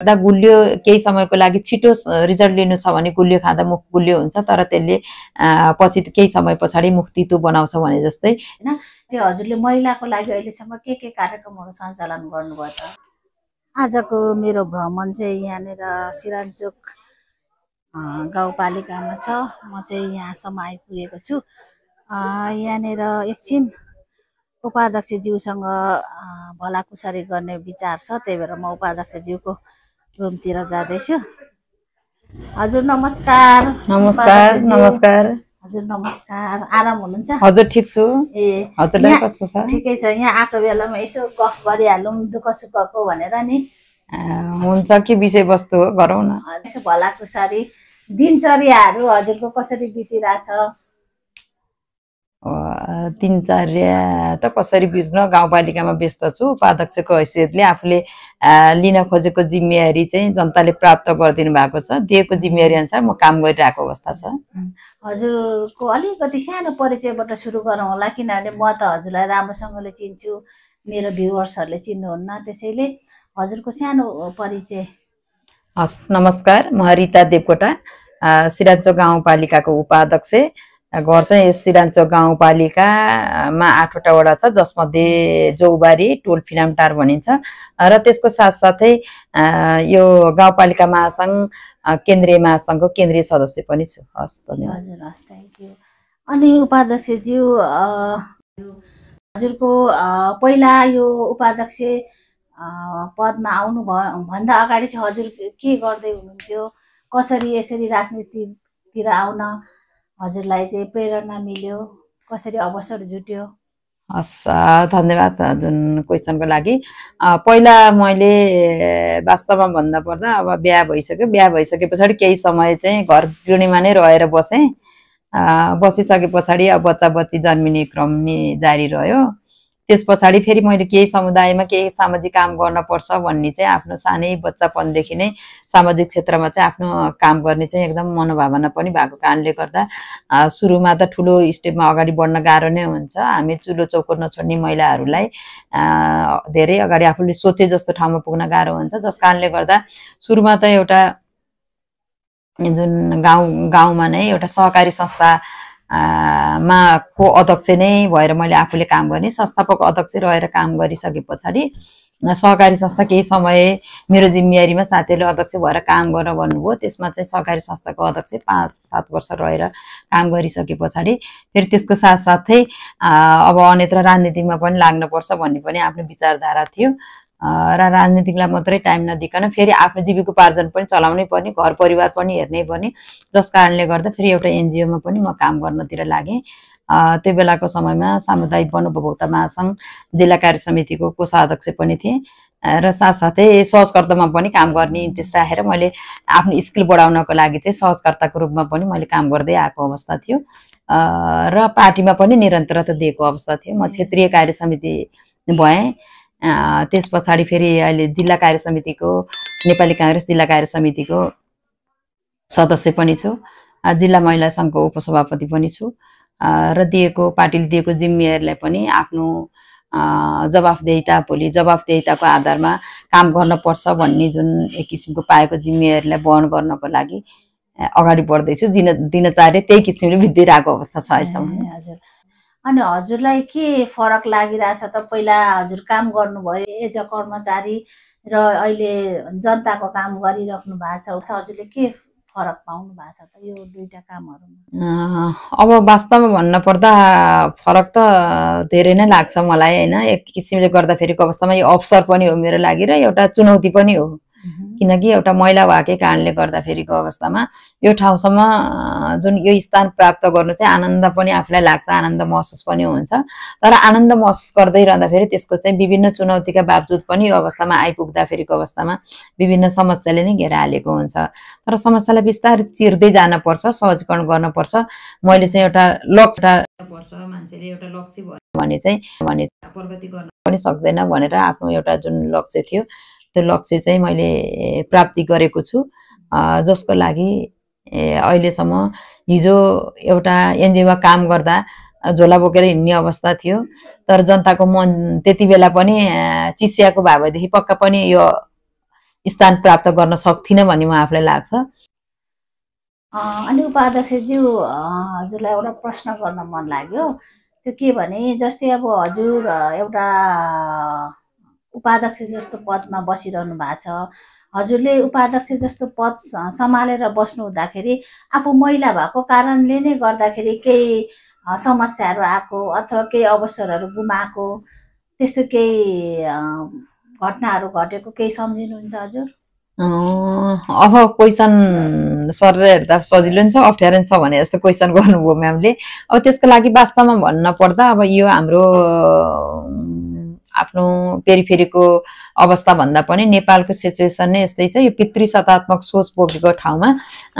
खाँदा गुलियो केही समयको लागि छिटो रिजल्ट लिनु छ भने गुलियो खाँदा मुख गुलियो हुन्छ तर त्यसले पछि केही समय पछाडि मुख तितो बनाउँछ भने जस्तै होइन चाहिँ हजुरले महिलाको लागि अहिलेसम्म के के कार्यक्रमहरू सञ्चालन गर्नुभयो त आजको मेरो भ्रमण चाहिँ यहाँनिर सिरान्चोक गाउँपालिकामा छ म चाहिँ यहाँसम्म आइपुगेको छु यहाँनिर एकछिन उपाध्यक्षज्यूसँग भलाकुसारी गर्ने विचार छ त्यही भएर म उपाध्यक्षज्यूको रुमतिर जाँदैछु हजुर नमस्कार नमस्कार नमस्कार हजुर नमस्कार आराम हुनुहुन्छ हजुर ठिक छु ए हजुरलाई कस्तो छ ठिकै छ यहाँ आएको बेलामा यसो गफ गरिहालौँ दुःख सुखको भनेर नि हुन्छ के विषयवस्तु हो गरौँ न यसो भलाकुसारी दिनचर्याहरू हजुरको कसरी बितिरहेछ तिन दिनचर्या त कसरी बुझ्न गाउँपालिकामा व्यस्त छु उपाध्यक्षको हैसियतले आफूले लिन खोजेको जिम्मेवारी चाहिँ जनताले प्राप्त गरिदिनु भएको छ दिएको जिम्मेवारी अनुसार म काम गरिरहेको अवस्था छ हजुरको अलिकति सानो परिचयबाट सुरु गरौँ होला किनभने म त हजुरलाई राम्रोसँगले चिन्छु मेरो भ्युवर्सहरूले चिन्नुहुन्न त्यसैले हजुरको सानो परिचय हस् नमस्कार म रिता देवकोटा सिराचो गाउँपालिकाको उपाध्यक्ष घर चाहिँ सिरान्चो गाउँपालिकामा आठवटा वडा छ जसमध्ये जौबारी टोल टार भनिन्छ र त्यसको साथसाथै यो गाउँपालिका महासङ्घ केन्द्रीय महासङ्घको केन्द्रीय सदस्य पनि छु हस् धन्यवाद हजुर हस् थ्याङ्क यू अनि उपाध्यक्षज्यू हजुरको पहिला यो उपाध्यक्ष पदमा आउनु भन्दा अगाडि चाहिँ हजुर के गर्दै हुनुहुन्थ्यो कसरी यसरी राजनीतितिर आउन हजुरलाई चाहिँ प्रेरणा मिल्यो कसरी अवसर जुट्यो हस् धन्यवाद जुन क्वेसनको लागि पहिला मैले वास्तवमा भन्दा पर्दा अब बिहा भइसक्यो बिहा भइसके पछाडि केही समय चाहिँ घर गृहिणीमा नै रहेर बसेँ बसिसके पछाडि अब बच्चा बच्ची जन्मिने क्रम नि जारी रह्यो त्यस पछाडि फेरि मैले केही समुदायमा केही सामाजिक काम गर्नपर्छ भन्ने चाहिँ आफ्नो सानै बच्चापनदेखि नै सामाजिक क्षेत्रमा चाहिँ आफ्नो काम गर्ने चाहिँ एकदम मनोभावना पनि भएको कारणले गर्दा सुरुमा त ठुलो स्टेपमा अगाडि बढ्न गाह्रो नै हुन्छ हामी चुलो चौको नछोड्ने महिलाहरूलाई धेरै अगाडि आफूले सोचे जस्तो ठाउँमा पुग्न गाह्रो हुन्छ जस कारणले गर्दा सुरुमा त एउटा जुन गाउँ गाउँमा नै एउटा सहकारी संस्था मा को अध्यक्ष नै भएर मैले आफूले काम गर्ने संस्थापक अध्यक्ष रहेर काम गरिसके पछाडि सहकारी संस्था केही समय मेरो जिम्मेवारीमा साथीहरूले अध्यक्ष भएर काम गर भन्नुभयो त्यसमा चाहिँ सहकारी संस्थाको अध्यक्ष पाँच सात वर्ष रहेर काम गरिसके पछाडि फेरि त्यसको साथसाथै अब अन्यत्र राजनीतिमा पनि लाग्नुपर्छ भन्ने पनि आफ्नो विचारधारा थियो र राजनीतिलाई मात्रै टाइम नदिकन फेरि आफ्नो जीविकोपार्जन पनि चलाउनै पर्ने घर परिवार पनि हेर्नै पर्ने जस कारणले गर्दा फेरि एउटा एनजिओमा पनि म काम गर्नतिर लागेँ त्यो बेलाको समयमा सामुदायिक वन उपभोक्ता महासङ्घ जिल्ला कार्य समितिको कोषाध्यक्ष पनि थिएँ र साथसाथै सहजकर्तामा पनि काम गर्ने इन्ट्रेस्ट राखेर मैले आफ्नो स्किल बढाउनको लागि चाहिँ सहजकर्ताको रूपमा पनि मैले काम गर्दै आएको अवस्था थियो र पार्टीमा पनि निरन्तरता दिएको अवस्था थियो म क्षेत्रीय कार्य समिति भएँ त्यस पछाडि फेरि अहिले जिल्ला कार्य समितिको नेपाली काङ्ग्रेस जिल्ला कार्य समितिको सदस्य पनि छु जिल्ला महिला सङ्घको उपसभापति पनि छु र दिएको पार्टीले दिएको जिम्मेवारीलाई पनि आफ्नो जवाफदेहिता भोलि जवाफदेहिताको आधारमा काम गर्न पर्छ भन्ने जुन एक किसिमको पाएको जिम्मेवारीलाई वहन गर्नको लागि अगाडि बढ्दैछु दिन दिनचार्य त्यही किसिमले बित्दै अवस्था छ अहिलेसम्म हजुर अनि हजुरलाई के फरक लागिरहेछ त पहिला हजुर काम गर्नुभयो एज अ कर्मचारी र अहिले जनताको काम गरिराख्नु भएको छ हजुरले के फरक पाउनु भएको छ त यो दुईवटा कामहरूमा अब वास्तवमा भन्नुपर्दा फरक त धेरै नै लाग्छ मलाई होइन एक किसिमले गर्दाखेरिको अवस्थामा यो अवसर पनि हो मेरो लागि र एउटा चुनौती पनि हो Mhm. किनकि एउटा मैला भएकै कारणले गर्दाखेरिको अवस्थामा यो ठाउँसम्म जुन यो स्थान प्राप्त गर्नु चाहिँ आनन्द पनि आफूलाई लाग्छ आनन्द महसुस पनि हुन्छ तर आनन्द महसुस गर्दै रहँदाखेरि त्यसको चाहिँ विभिन्न चुनौतीका बावजुद पनि यो अवस्थामा आइपुग्दाखेरिको अवस्थामा विभिन्न समस्याले नै घेरा हालेको हुन्छ तर समस्यालाई बिस्तारै चिर्दै जानुपर्छ सहजीकरण गर्नुपर्छ मैले चाहिँ एउटा लक्ष्य पर्छ मान्छेले एउटा लक्ष्य भने चाहिँ भने प्रगति गर्न पनि सक्दैन भनेर आफ्नो एउटा जुन लक्ष्य थियो त्यो लक्ष्य चाहिँ मैले प्राप्ति गरेको छु जसको लागि अहिलेसम्म हिजो एउटा एनजिओमा काम गर्दा झोला बोकेर हिँड्ने अवस्था थियो तर जनताको मन त्यति बेला पनि चिसियाको भएदेखि पक्का पनि यो स्थान प्राप्त गर्न सक्थिनँ भन्ने म आफूलाई लाग्छ अनि उपाध्यक्षज्यू हजुरलाई एउटा प्रश्न गर्न मन लाग्यो त्यो के भने जस्तै अब हजुर एउटा उपाध्यक्ष जस्तो पदमा बसिरहनु भएको छ हजुरले उपाध्यक्ष जस्तो पद सम्हालेर बस्नु हुँदाखेरि आफू महिला भएको कारणले नै गर्दाखेरि केही समस्याहरू आएको अथवा केही अवसरहरू गुमाएको त्यस्तो केही घटनाहरू घटेको केही सम्झिनुहुन्छ हजुर अब क्वेसन सरले हेर्दा सजिलो नि छ अप्ठ्यारो नि छ भने जस्तो क्वेसन गर्नुभयो म्यामले अब त्यसको लागि वास्तवमा भन्न पर्दा अब यो हाम्रो आफ्नो पेरिफेरीको अवस्थाभन्दा पनि नेपालको सिचुएसन नै यस्तै छ यो पितृ सतात्मक सोच बोकेको ठाउँमा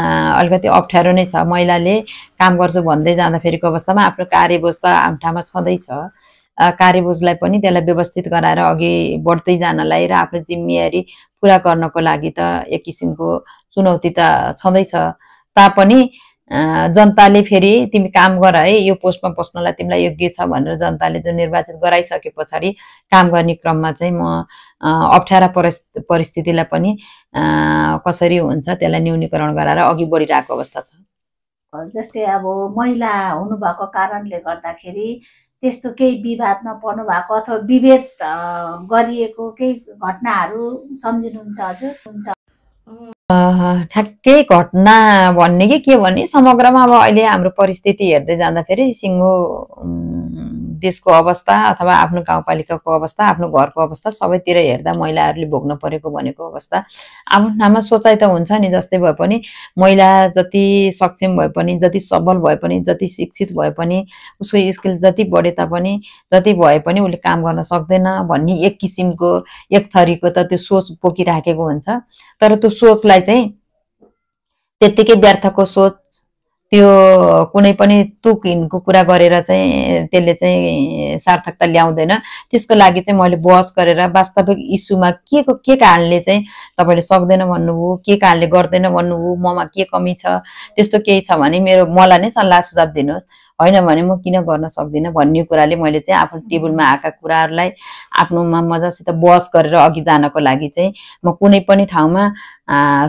अलिकति अप्ठ्यारो नै छ महिलाले काम गर्छु भन्दै जाँदाखेरिको अवस्थामा आफ्नो कार्यबोझ त ठाउँमा छँदैछ कार्यबोझलाई पनि त्यसलाई व्यवस्थित गराएर अघि बढ्दै जानलाई र आफ्नो जिम्मेवारी पुरा गर्नको लागि त एक किसिमको चुनौती त छँदैछ तापनि जनताले फेरि तिमी काम गर है यो पोस्टमा बस्नलाई तिमीलाई योग्य छ भनेर जनताले जो निर्वाचित गराइसके पछाडि काम गर्ने क्रममा चाहिँ म अप्ठ्यारा परिस्थितिलाई पनि कसरी हुन्छ त्यसलाई न्यूनीकरण गराएर अघि बढिरहेको अवस्था छ जस्तै अब महिला हुनुभएको कारणले गर्दाखेरि त्यस्तो केही विवादमा पर्नु भएको अथवा विभेद गरिएको केही घटनाहरू सम्झिनुहुन्छ हजुर हुन्छ ठ्याक्कै घटना भन्ने कि के भने समग्रमा अब अहिले हाम्रो परिस्थिति हेर्दै जाँदाखेरि सिङ्गो देशको अवस्था अथवा आफ्नो गाउँपालिकाको अवस्था आफ्नो घरको अवस्था सबैतिर हेर्दा महिलाहरूले भोग्न परेको भनेको अवस्था आफ्नो ठाउँमा सोचाइ त हुन्छ नि जस्तै भए पनि महिला जति सक्षम भए पनि जति सबल भए पनि जति शिक्षित भए पनि उसको स्किल जति बढे तापनि जति भए पनि उसले काम गर्न सक्दैन भन्ने एक किसिमको एक थरीको त त्यो सोच बोकिराखेको हुन्छ तर त्यो सोचलाई चाहिँ त्यत्तिकै व्यर्थको सोच त्यो कुनै पनि हिनको कुरा गरेर चाहिँ त्यसले चाहिँ सार्थकता ल्याउँदैन त्यसको लागि चाहिँ मैले बहस गरेर वास्तविक इस्युमा के को के कारणले चाहिँ तपाईँले सक्दैन भन्नुभयो के कारणले गर्दैन भन्नुभयो ममा के कमी छ त्यस्तो केही छ भने मेरो मलाई नै सल्लाह सुझाव दिनुहोस् होइन भने म किन गर्न सक्दिनँ भन्ने कुराले मैले चाहिँ आफ्नो टेबलमा आएका कुराहरूलाई आफ्नोमा मजासित बस गरेर अघि जानको लागि चाहिँ म कुनै पनि ठाउँमा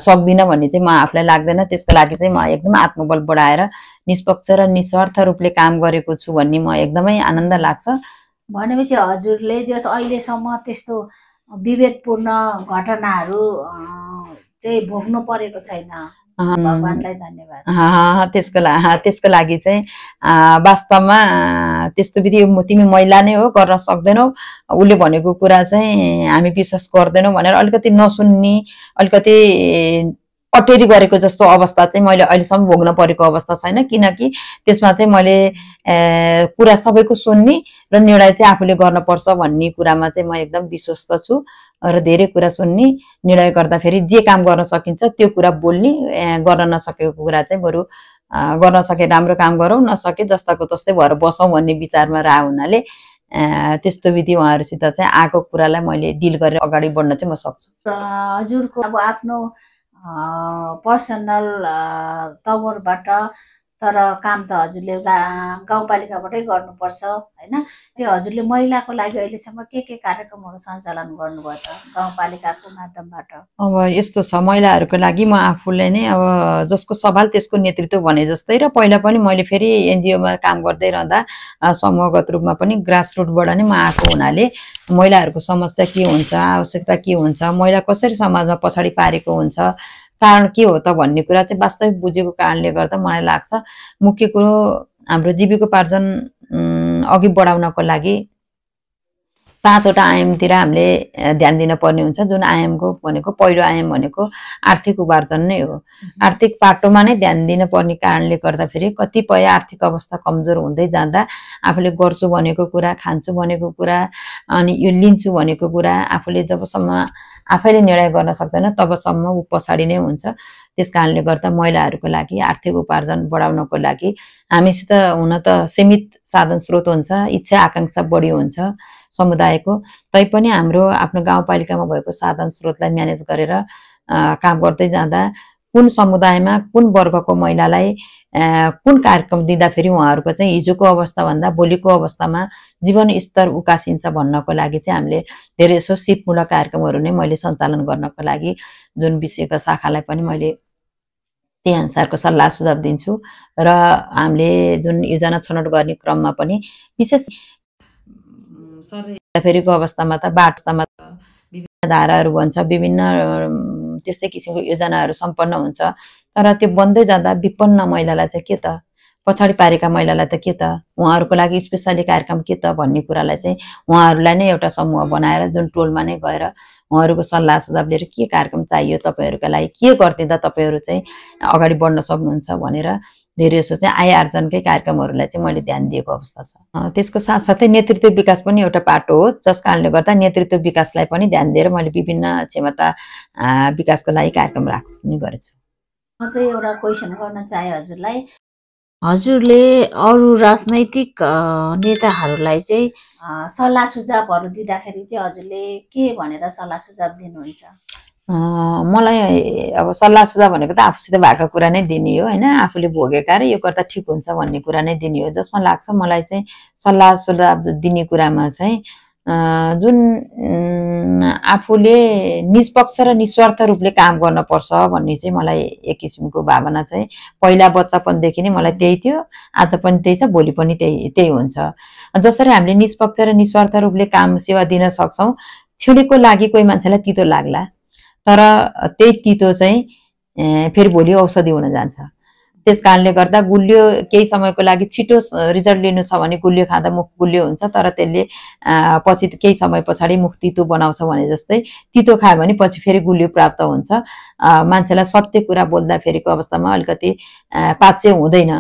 सक्दिनँ भन्ने चाहिँ म आफूलाई लाग्दैन त्यसको लागि चाहिँ म एकदम आत्मबल बढाएर निष्पक्ष र निस्वार्थ रूपले काम गरेको छु भन्ने म एकदमै आनन्द लाग्छ भनेपछि हजुरले जस अहिलेसम्म त्यस्तो विभेदपूर्ण घटनाहरू चाहिँ भोग्नु परेको छैन धन्यवाद त्यसको लागि त्यसको लागि चाहिँ वास्तवमा त्यस्तो विधि तिमी महिला नै हो गर्न सक्दैनौ उसले भनेको कुरा चाहिँ हामी विश्वास गर्दैनौँ भनेर अलिकति नसुन्ने अलिकति अटेरी गरेको जस्तो अवस्था चाहिँ मैले अहिलेसम्म भोग्न परेको अवस्था छैन किनकि त्यसमा चाहिँ मैले कुरा सबैको सुन्ने र निर्णय चाहिँ आफूले गर्नुपर्छ भन्ने कुरामा चाहिँ म एकदम विश्वस्त छु र धेरै कुरा सुन्ने निर्णय गर्दाखेरि जे काम गर्न सकिन्छ त्यो कुरा बोल्ने गर्न नसकेको कुरा चाहिँ बरु गर्न सके राम्रो काम गरौँ नसके जस्ताको तस्तै भएर बसौँ भन्ने विचारमा रह हुनाले त्यस्तो विधि उहाँहरूसित चाहिँ आएको कुरालाई मैले डिल गरेर अगाडि बढ्न चाहिँ म सक्छु हजुरको अब आफ्नो पर्सनल तवरबाट तर काम त हजुरले गाउँपालिकाबाटै गर्नुपर्छ होइन त्यो हजुरले महिलाको लागि अहिलेसम्म के के कार्यक्रमहरू सञ्चालन गर्नुभयो त गाउँपालिकाको माध्यमबाट अब यस्तो छ महिलाहरूको लागि म आफूले नै अब जसको सवाल त्यसको नेतृत्व भने जस्तै र पहिला पनि मैले फेरि एनजिओमा काम गर्दै रहँदा समूहगत रूपमा पनि ग्रासरुटबाट नै म आएको हुनाले महिलाहरूको समस्या के हुन्छ आवश्यकता के हुन्छ महिला कसरी समाजमा पछाडि पारेको हुन्छ कारण के हो त भन्ने कुरा चाहिँ वास्तविक बुझेको कारणले गर्दा मलाई लाग्छ मुख्य कुरो हाम्रो जीविकोपार्जन अघि बढाउनको लागि पाँचवटा आयामतिर हामीले ध्यान दिनपर्ने हुन्छ जुन आयामको भनेको पहिलो आयाम भनेको आर्थिक उपार्जन नै हो आर्थिक पाटोमा नै ध्यान दिनपर्ने कारणले गर्दाखेरि कतिपय आर्थिक अवस्था कमजोर हुँदै जाँदा आफूले गर्छु भनेको कुरा खान्छु भनेको कुरा अनि यो लिन्छु भनेको कुरा आफूले जबसम्म आफैले निर्णय गर्न सक्दैन तबसम्म ऊ पछाडि नै हुन्छ त्यस कारणले गर्दा महिलाहरूको लागि आर्थिक उपार्जन बढाउनको लागि हामीसित हुन त सीमित साधन स्रोत हुन्छ इच्छा आकाङ्क्षा बढी हुन्छ समुदायको तैपनि हाम्रो आफ्नो गाउँपालिकामा भएको साधन स्रोतलाई म्यानेज गरेर काम गर्दै जाँदा कुन समुदायमा कुन वर्गको महिलालाई कुन कार्यक्रम दिँदाखेरि उहाँहरूको चाहिँ हिजोको अवस्थाभन्दा भोलिको अवस्थामा जीवन स्तर उकासिन्छ भन्नको लागि चाहिँ हामीले धेरै यसो सिपमूलक कार्यक्रमहरू नै मैले सञ्चालन गर्नको लागि जुन विषयको शाखालाई पनि मैले त्यही अनुसारको सल्लाह सुझाव दिन्छु र हामीले जुन योजना छनौट गर्ने क्रममा पनि विशेष फेरिको अवस्थामा त बाटोमा त विभिन्न धाराहरू भन्छ विभिन्न त्यस्तै किसिमको योजनाहरू सम्पन्न हुन्छ तर त्यो बन्दै जाँदा विपन्न महिलालाई चाहिँ के त पछाडि पारेका महिलालाई त के त उहाँहरूको लागि स्पेसली कार्यक्रम के त भन्ने कुरालाई चाहिँ उहाँहरूलाई नै एउटा समूह बनाएर जुन टोलमा नै गएर उहाँहरूको सल्लाह सुझाव लिएर के कार्यक्रम चाहियो तपाईँहरूका लागि के गरिदिँदा तपाईँहरू चाहिँ अगाडि बढ्न सक्नुहुन्छ भनेर धेरै धेरैजसो चाहिँ आय आर्जनकै कार्यक्रमहरूलाई चाहिँ मैले ध्यान दिएको अवस्था छ त्यसको साथसाथै नेतृत्व विकास पनि एउटा पाटो हो जस कारणले गर्दा नेतृत्व विकासलाई पनि ध्यान दिएर मैले विभिन्न क्षमता विकासको लागि कार्यक्रम राख्ने गरेछु म चाहिँ एउटा क्वेसन गर्न चाहेँ हजुरलाई हजुरले अरू राजनैतिक नेताहरूलाई चाहिँ सल्लाह सुझावहरू दिँदाखेरि चाहिँ हजुरले के भनेर सल्लाह सुझाव दिनुहुन्छ मलाई अब सल्लाह सुझाव भनेको त आफूसित भएको कुरा नै दिने हो होइन आफूले भोगेका र यो गर्दा ठिक हुन्छ भन्ने कुरा नै दिने हो जसमा लाग्छ मलाई चाहिँ सल्लाह सुझाव दिने कुरामा चाहिँ जुन आफूले निष्पक्ष र निस्वार्थ रूपले काम गर्नुपर्छ भन्ने चाहिँ मलाई एक किसिमको भावना चाहिँ पहिला बच्चापनदेखि नै मलाई त्यही थियो आज पनि त्यही छ भोलि पनि त्यही त्यही हुन्छ जसरी हामीले निष्पक्ष र निस्वार्थ रूपले काम सेवा दिन सक्छौँ छिडेको लागि कोही मान्छेलाई तितो लाग्ला तर त्यही तितो चाहिँ फेरि भोलि औषधि हुन जान्छ त्यस कारणले गर्दा गुलियो केही समयको लागि छिटो रिजल्ट लिनु छ भने गुलियो खाँदा मुख गुलियो हुन्छ तर त्यसले पछि केही समय पछाडि मुख तितो बनाउँछ भने जस्तै तितो खायो भने पछि फेरि गुलियो प्राप्त हुन्छ मान्छेलाई सत्य कुरा बोल्दा फेरिको अवस्थामा अलिकति पाच्य हुँदैन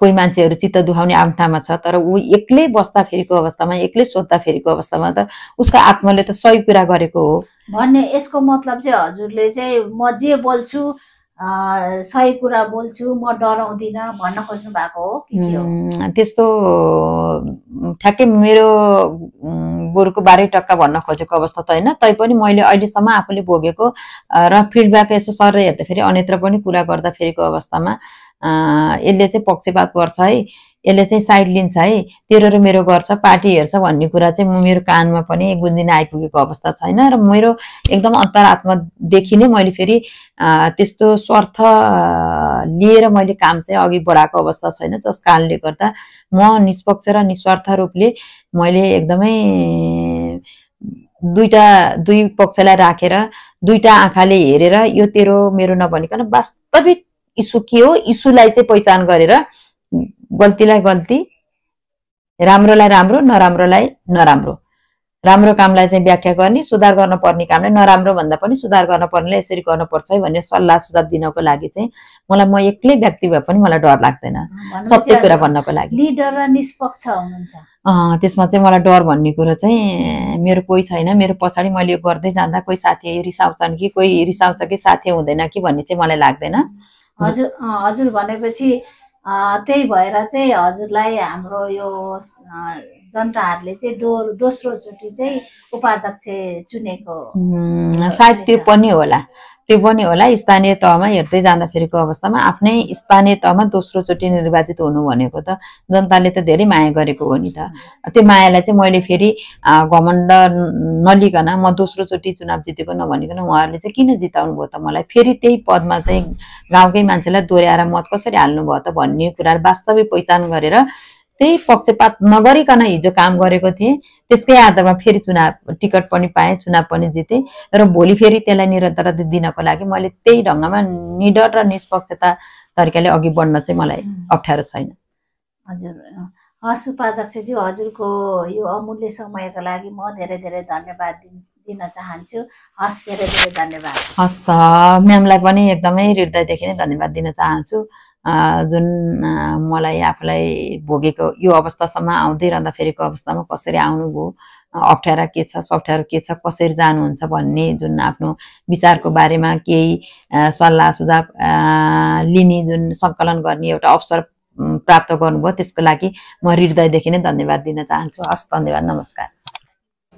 कोही मान्छेहरू चित्त दुखाउने आफ्नामा छ तर ऊ एक्लै बस्दा फेरिको अवस्थामा एक्लै सोद्धा फेरिको अवस्थामा त उसको आत्माले त सही कुरा गरेको हो भन्ने यसको मतलब चाहिँ हजुरले चाहिँ म जे बोल्छु सही कुरा बोल्छु म डराउँदिनँ भन्न खोज्नु भएको हो त्यस्तो ठ्याक्कै मेरो गोरुको बाह्रै टक्का भन्न खोजेको अवस्था त होइन तैपनि मैले अहिलेसम्म आफूले भोगेको र फिडब्याक यसो सर हेर्दाखेरि अन्यत्र पनि कुरा गर्दाखेरिको अवस्थामा यसले चाहिँ पक्षपात गर्छ है यसले चाहिँ साइड लिन्छ है तेरो र मेरो गर्छ पार्टी हेर्छ भन्ने कुरा चाहिँ म मेरो कानमा पनि गुन्दिन आइपुगेको अवस्था छैन र मेरो एकदम अन्तरात्मादेखि नै मैले फेरि त्यस्तो स्वार्थ लिएर मैले काम चाहिँ अघि बढाएको अवस्था छैन जस कारणले गर्दा म निष्पक्ष र निस्वार्थ रूपले मैले एकदमै दुईवटा दुई पक्षलाई राखेर दुईवटा आँखाले हेरेर यो तेरो मेरो नभनिकन वास्तविक इसु के हो इसुलाई चाहिँ पहिचान गरेर गल्तीलाई गल्ती राम्रोलाई राम्रो नराम्रोलाई नराम्रो राम्रो कामलाई चाहिँ व्याख्या गर्ने सुधार गर्न पर्ने कामलाई नराम्रो भन्दा पनि सुधार गर्न पर्नेलाई यसरी गर्नुपर्छ है भन्ने सल्लाह सुझाव दिनको लागि चाहिँ मलाई म एक्लै व्यक्ति भए पनि मलाई डर लाग्दैन सत्य कुरा भन्नको लागि लिडर र निष्पक्ष हुनुहुन्छ त्यसमा चाहिँ मलाई डर भन्ने कुरो चाहिँ मेरो कोही छैन मेरो पछाडि मैले यो गर्दै जाँदा कोही साथी रिसाउँछन् कि कोही रिसाउँछ कि साथी हुँदैन कि भन्ने चाहिँ मलाई लाग्दैन हजुर हजुर भनेपछि त्यही भएर चाहिँ हजुरलाई हाम्रो यो जनताहरूले चाहिँ दो दोस्रोचोटि चाहिँ उपाध्यक्ष चुनेको सायद त्यो पनि होला त्यो पनि होला स्थानीय तहमा हेर्दै जाँदाखेरिको अवस्थामा आफ्नै स्थानीय तहमा दोस्रोचोटि निर्वाचित हुनु भनेको त जनताले त धेरै माया गरेको हो नि त त्यो मायालाई चाहिँ मैले फेरि घमण्ड नलिकन म दोस्रोचोटि चुनाव जितेको नभनिकन उहाँहरूले चाहिँ किन जिताउनु भयो त मलाई फेरि त्यही पदमा चाहिँ गाउँकै मान्छेलाई दोहोऱ्याएर मत कसरी हाल्नु भयो त भन्ने कुरा वास्तविक पहिचान गरेर त्यही पक्षपात नगरिकन हिजो काम गरेको थिएँ त्यसकै आधारमा फेरि चुनाव टिकट पनि पाएँ चुनाव पनि जितेँ र भोलि फेरि त्यसलाई निरन्तरता दिनको लागि मैले त्यही ढङ्गमा निडर र निष्पक्षता तरिकाले अघि बढ्न चाहिँ मलाई अप्ठ्यारो छैन हजुर हस् उपाध्यक्षज्यू हजुरको यो अमूल्य समयको लागि म धेरै धेरै धन्यवाद दिन चाहन्छु हस् धेरै धेरै धन्यवाद हस् म्यामलाई पनि एकदमै हृदयदेखि नै धन्यवाद दिन चाहन्छु जुन मलाई आफूलाई भोगेको यो अवस्थासम्म आउँदै रहँदाखेरिको अवस्थामा कसरी आउनुभयो अप्ठ्यारा के छ सप्ठ्यारो के छ कसरी जानुहुन्छ भन्ने जुन आफ्नो विचारको बारेमा केही सल्लाह सुझाव लिने जुन सङ्कलन गर्ने एउटा अवसर प्राप्त गर्नुभयो त्यसको लागि म हृदयदेखि नै धन्यवाद दिन चाहन्छु हस् धन्यवाद नमस्कार